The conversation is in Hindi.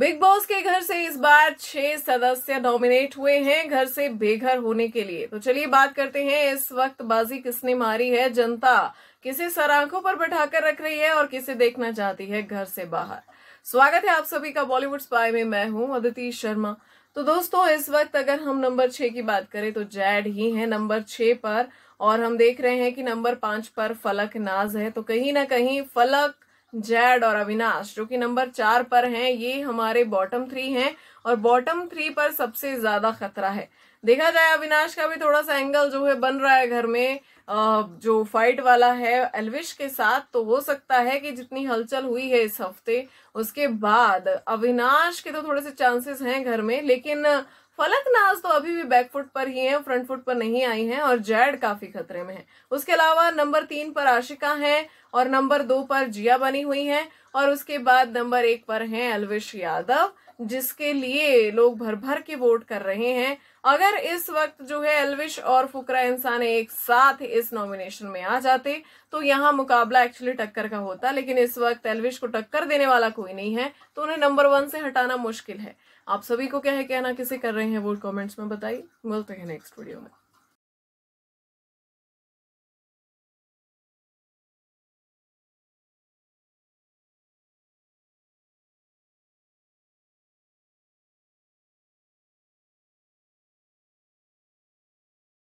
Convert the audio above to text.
बिग बॉस के घर से इस बार छह सदस्य नॉमिनेट हुए हैं घर से बेघर होने के लिए तो चलिए बात करते हैं इस वक्त बाजी किसने मारी है जनता किसे सराखों पर बैठाकर रख रही है और किसे देखना चाहती है घर से बाहर स्वागत है आप सभी का बॉलीवुड स्पाई में मैं हूं अदिति शर्मा तो दोस्तों इस वक्त अगर हम नंबर छह की बात करें तो जैड ही है नंबर छह पर और हम देख रहे हैं कि नंबर पांच पर फलक नाज है तो कहीं ना कहीं फलक जैड और अविनाश जो कि नंबर चार पर हैं ये हमारे बॉटम थ्री हैं और बॉटम थ्री पर सबसे ज्यादा खतरा है देखा जाए अविनाश का भी थोड़ा सा एंगल जो है बन रहा है घर में जो फाइट वाला है एलविश के साथ तो हो सकता है कि जितनी हलचल हुई है इस हफ्ते उसके बाद अविनाश के तो थोड़े से चांसेस हैं घर में लेकिन फलक नाज तो अभी भी बैकफुट पर ही है फ्रंट फुट पर नहीं आई हैं और जैड काफी खतरे में है उसके अलावा नंबर तीन पर आशिका है और नंबर दो पर जिया बनी हुई है और उसके बाद नंबर एक पर हैं अलवेश यादव जिसके लिए लोग भर भर के वोट कर रहे हैं अगर इस वक्त जो है अल्विश और फुकरा इंसान एक साथ इस नॉमिनेशन में आ जाते तो यहाँ मुकाबला एक्चुअली टक्कर का होता लेकिन इस वक्त अलविश को टक्कर देने वाला कोई नहीं है तो उन्हें नंबर वन से हटाना मुश्किल है आप सभी को क्या है कहना किसे कर रहे हैं वो कमेंट्स में बताइए मिलते हैं नेक्स्ट वीडियो में